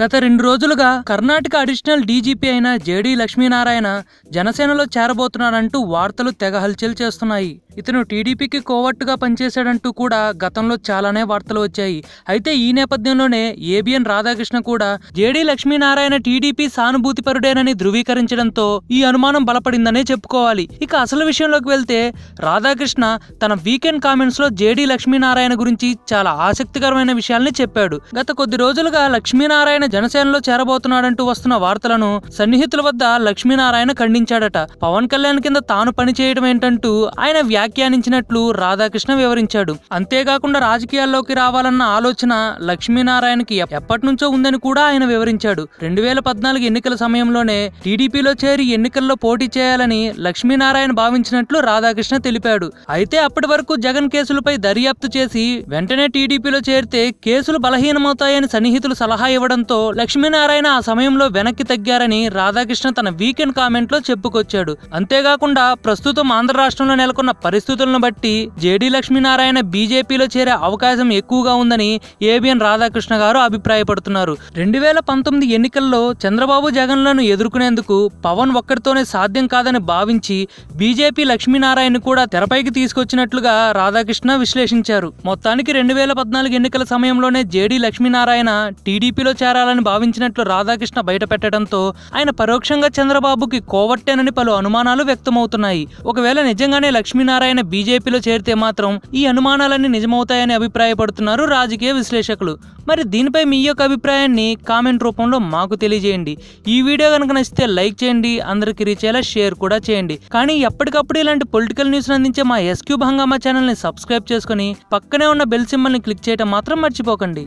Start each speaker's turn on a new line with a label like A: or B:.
A: గత రెండు రోజులుగా కర్ణాటక అడిషనల్ డీజీపీ అయిన జేడీ లక్ష్మీనారాయణ జనసేనలో చేరబోతున్నారంటూ వార్తలు తెగ హల్చల్ చేస్తున్నాయి ఇతను టీడీపీకి కోవట్టుగా పనిచేశాడంటూ కూడా గతంలో చాలానే వార్తలు వచ్చాయి అయితే ఈ నేపథ్యంలోనే ఏబిఎన్ రాధాకృష్ణ కూడా జేడి లక్ష్మీనారాయణ టీడీపీ సానుభూతిపరుడేనని ధృవీకరించడంతో ఈ అనుమానం బలపడిందనే చెప్పుకోవాలి ఇక అసలు విషయంలోకి వెళ్తే రాధాకృష్ణ తన వీకెండ్ కామెంట్స్ లో జేడి లక్ష్మీనారాయణ గురించి చాలా ఆసక్తికరమైన విషయాల్ని చెప్పాడు గత కొద్ది రోజులుగా లక్ష్మీనారాయణ జనసేనలో చేరబోతున్నాడంటూ వస్తున్న వార్తలను సన్నిహితుల వద్ద లక్ష్మీనారాయణ ఖండించాడట పవన్ కళ్యాణ్ కింద తాను పనిచేయడం ఏంటంటూ ఆయన వ్యాఖ్యానించినట్లు రాధాకృష్ణ వివరించాడు అంతేకాకుండా రాజకీయాల్లోకి రావాలన్న ఆలోచన లక్ష్మీనారాయణకి ఎప్పటి నుంచో ఉందని కూడా ఆయన వివరించాడు రెండు వేల పద్నాలుగు ఎన్నికల సమయంలోనే టీడీపీలో చేరి ఎన్నికల్లో పోటీ చేయాలని లక్ష్మీనారాయణ భావించినట్లు రాధాకృష్ణ తెలిపాడు అయితే అప్పటి వరకు జగన్ కేసులపై దర్యాప్తు చేసి వెంటనే టీడీపీలో చేరితే కేసులు బలహీనమవుతాయని సన్నిహితులు సలహా ఇవ్వడంతో లక్ష్మీనారాయణ ఆ సమయంలో వెనక్కి తగ్గారని రాధాకృష్ణ తన వీకెండ్ కామెంట్లో చెప్పుకొచ్చాడు అంతేకాకుండా ప్రస్తుతం ఆంధ్ర రాష్ట్రంలో నెలకొన్న పరిస్థితి పరిస్థితులను బట్టి జేడీ లక్ష్మీనారాయణ బీజేపీలో చేరే అవకాశం ఎక్కువగా ఉందని ఏబిఎన్ రాధాకృష్ణ గారు అభిప్రాయపడుతున్నారు రెండు వేల పంతొమ్మిది ఎన్నికల్లో చంద్రబాబు జగన్లను ఎదుర్కొనేందుకు పవన్ ఒక్కరితోనే సాధ్యం కాదని భావించి బీజేపీ లక్ష్మీనారాయణ కూడా తెరపైకి తీసుకొచ్చినట్లుగా రాధాకృష్ణ విశ్లేషించారు మొత్తానికి రెండు వేల పద్నాలుగు ఎన్నికల సమయంలోనే జేడీ లక్ష్మీనారాయణ టీడీపీలో చేరాలని భావించినట్లు రాధాకృష్ణ బయటపెట్టడంతో ఆయన పరోక్షంగా చంద్రబాబుకి కోవట్టేనని పలు అనుమానాలు వ్యక్తమవుతున్నాయి ఒకవేళ నిజంగానే లక్ష్మీనారాయణ ఆయన బీజేపీలో చేరితే మాత్రం ఈ అనుమానాలన్నీ నిజమవుతాయని అభిప్రాయపడుతున్నారు రాజకీయ విశ్లేషకులు మరి దీనిపై మీ యొక్క అభిప్రాయాన్ని కామెంట్ రూపంలో మాకు తెలియజేయండి ఈ వీడియో కనుక నచ్చితే లైక్ చేయండి అందరికి రీచ్ అయ్యేలా షేర్ కూడా చేయండి కానీ ఎప్పటికప్పుడు ఇలాంటి పొలిటికల్ న్యూస్ అందించే మా ఎస్క్యూబ్ హంగామా ఛానల్ని సబ్స్క్రైబ్ చేసుకుని పక్కనే ఉన్న బెల్ సింబల్ని క్లిక్ చేయడం మాత్రం మర్చిపోకండి